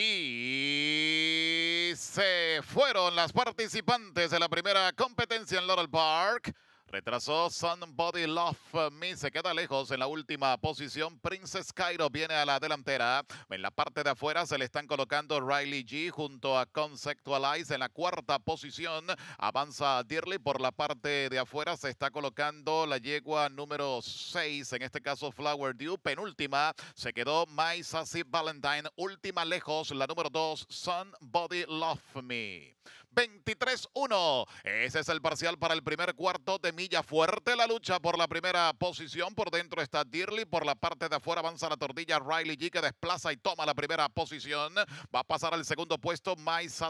Y se fueron las participantes de la primera competencia en Laurel Park. Retrasó Somebody Love eh, Me, se queda lejos en la última posición. Princess Cairo viene a la delantera. En la parte de afuera se le están colocando Riley G junto a Conceptualize en la cuarta posición. Avanza Dearly por la parte de afuera, se está colocando la yegua número 6, en este caso Flower Dew. Penúltima se quedó My Sassy Valentine, última lejos, la número 2, Somebody Love Me. 23-1. Ese es el parcial para el primer cuarto de milla fuerte. La lucha por la primera posición. Por dentro está Dirley. Por la parte de afuera avanza la tortilla Riley G que desplaza y toma la primera posición. Va a pasar al segundo puesto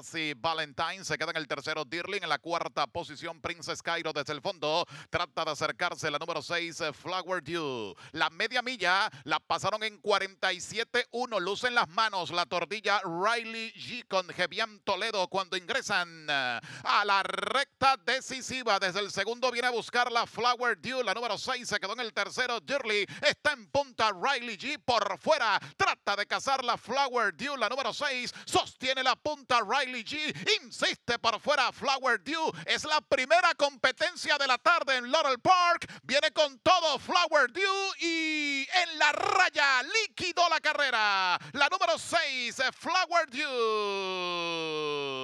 si Valentine. Se queda en el tercero Dirling. En la cuarta posición Princess Cairo desde el fondo. Trata de acercarse la número 6 eh, Flower Dew. La media milla la pasaron en 47-1. Luce en las manos la tortilla Riley G con Gebian Toledo cuando ingresan eh, a la recta decisiva. Desde el segundo viene a buscar la Flower Dew. La número 6 se quedó en el tercero. Durley está en punta. Riley G por fuera. Trata de cazar la Flower Dew. La número 6 sostiene la punta. Riley G insiste por fuera. Flower Dew es la primera competencia de la tarde en Laurel Park. Viene con todo Flower Dew y en la raya liquidó la carrera. La número 6, eh, Flower Dew.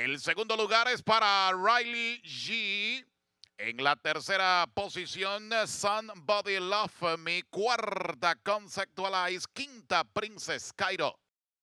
El segundo lugar es para Riley G. En la tercera posición, Body Love Me. Cuarta, Conceptualize. Quinta, Princess Cairo.